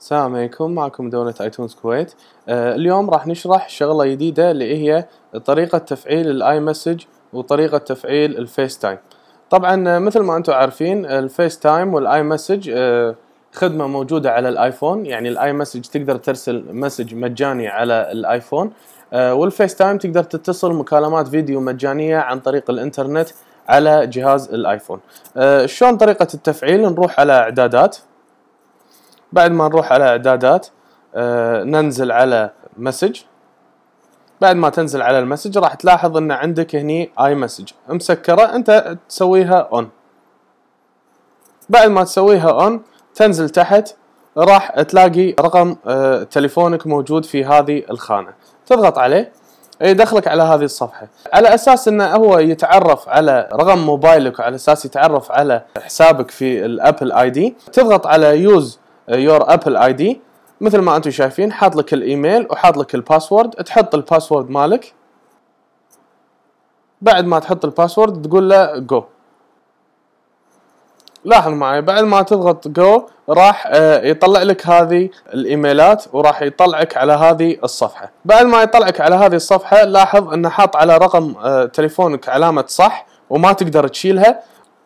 السلام عليكم معكم دولة ايتونز كويت آه اليوم راح نشرح شغلة جديدة اللي هي طريقة تفعيل الاي مسج وطريقة تفعيل الفيس تايم طبعا آه، مثل ما انتم عارفين الفيس تايم والاي مسج آه، خدمة موجودة على الايفون يعني الاي مسج تقدر ترسل مسج مجاني على الايفون آه والفيس تايم تقدر تتصل مكالمات فيديو مجانية عن طريق الانترنت على جهاز الايفون آه، شلون طريقة التفعيل نروح على اعدادات بعد ما نروح على اعدادات آه، ننزل على مسج بعد ما تنزل على المسج راح تلاحظ ان عندك هني اي مسج مسكره انت تسويها اون بعد ما تسويها اون تنزل تحت راح تلاقي رقم آه، تليفونك موجود في هذه الخانه تضغط عليه يدخلك على هذه الصفحه على اساس انه هو يتعرف على رقم موبايلك وعلى اساس يتعرف على حسابك في الابل اي دي تضغط على يوز يور ابل اي دي مثل ما انتم شايفين حاط لك الايميل وحاط لك الباسورد تحط الباسورد مالك بعد ما تحط الباسورد تقول له جو لاحظ معي بعد ما تضغط جو راح آه، يطلع لك هذه الايميلات وراح يطلعك على هذه الصفحه بعد ما يطلعك على هذه الصفحه لاحظ انه حاط على رقم آه، تليفونك علامه صح وما تقدر تشيلها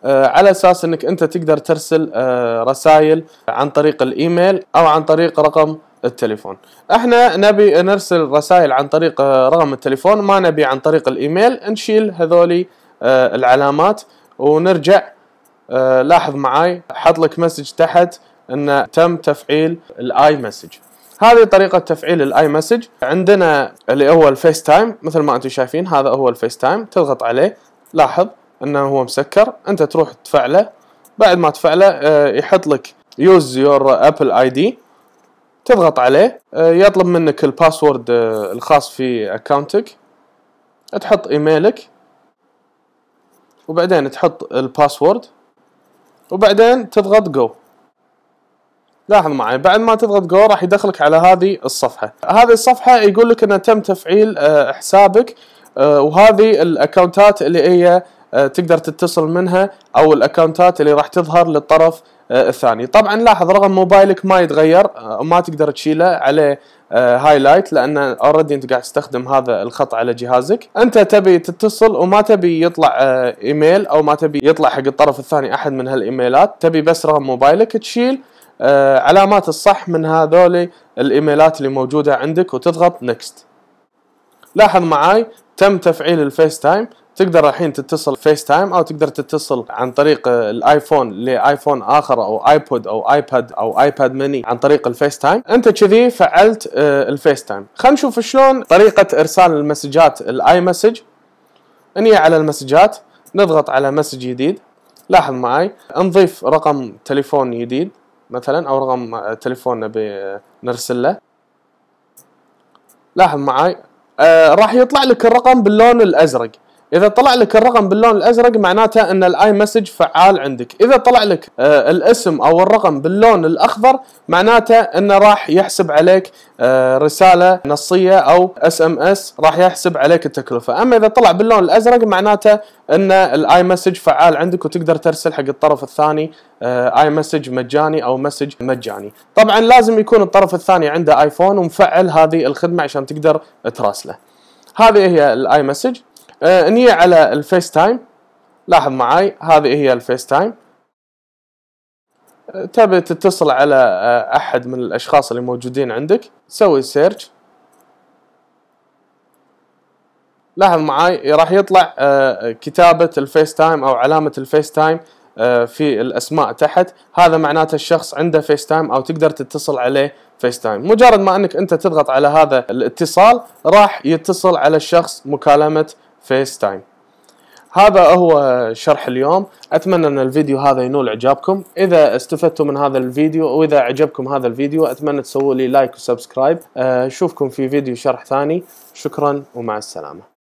آه، على اساس انك انت تقدر ترسل آه، رسائل عن طريق الايميل او عن طريق رقم التليفون احنا نبي نرسل رسائل عن طريق آه، رقم التليفون ما نبي عن طريق الايميل نشيل هذولي العلامات ونرجع لاحظ معاي حط لك مسج تحت ان تم تفعيل الاي مسج هذه طريقة تفعيل الاي مسج عندنا اللي هو الفيس تايم مثل ما انتم شايفين هذا هو الفيس تايم تضغط عليه لاحظ انه هو مسكر انت تروح تفعله بعد ما تفعله آه، يحط لك يوز يور ابل اي دي تضغط عليه آه، يطلب منك الباسورد آه، الخاص في اكونتك تحط ايميلك وبعدين تحط الباسورد وبعدين تضغط جو لاحظ معي بعد ما تضغط جو راح يدخلك على هذه الصفحة هذه الصفحة يقول لك انه تم تفعيل حسابك وهذه الاكونتات اللي هي آه، تقدر تتصل منها او الاكونتات اللي راح تظهر للطرف آه، الثاني طبعا لاحظ رقم موبايلك ما يتغير آه، ما تقدر تشيله عليه هايلايت لان اوريدي انت قاعد تستخدم هذا الخط على جهازك انت تبي تتصل وما تبي يطلع ايميل او ما تبي يطلع حق الطرف الثاني احد من هالايميلات تبي بس رقم موبايلك تشيل علامات الصح من هذول الايميلات اللي موجوده عندك وتضغط نكست لاحظ معاي تم تفعيل الفيس تايم تقدر الحين تتصل فيس تايم او تقدر تتصل عن طريق الايفون لايفون اخر او ايبود او ايباد او ايباد ميني عن طريق الفيس تايم انت كذي فعلت آه، الفيس تايم خلينا نشوف شلون طريقه ارسال المسجات الاي مسج اني على المسجات نضغط على مسج جديد لاحظ معي نضيف رقم تليفون جديد مثلا او رقم تليفون نبي نرسل له لاحظ معي آه راح يطلع لك الرقم باللون الازرق اذا طلع لك الرقم باللون الازرق معناته ان الاي مسج فعال عندك اذا طلع لك آه، الاسم او الرقم باللون الاخضر معناته انه راح يحسب عليك آه، رساله نصيه او اس ام اس راح يحسب عليك التكلفه اما اذا طلع باللون الازرق معناته ان الاي مسج فعال عندك وتقدر ترسل حق الطرف الثاني اي آه، مسج مجاني او مسج مجاني طبعا لازم يكون الطرف الثاني عنده ايفون ومفعل هذه الخدمه عشان تقدر تراسله هذه هي الاي مسج نيجي آه، على الفيس تايم لاحظ معاي هذه هي الفيس تايم آه، تبي تتصل على آه، احد من الاشخاص اللي موجودين عندك سوي سيرش لاحظ معاي راح يطلع كتابة الفيس تايم او علامة الفيس تايم في الاسماء تحت هذا معناته الشخص عنده فيس تايم او تقدر تتصل عليه فيس تايم مجرد ما انك انت تضغط على هذا الاتصال راح يتصل على الشخص مكالمة فيس تايم هذا هو شرح اليوم اتمنى ان الفيديو هذا ينول اعجابكم اذا استفدتوا من هذا الفيديو واذا عجبكم هذا الفيديو اتمنى تسووا لي لايك وسبسكرايب أه، اشوفكم في فيديو شرح ثاني شكرا ومع السلامه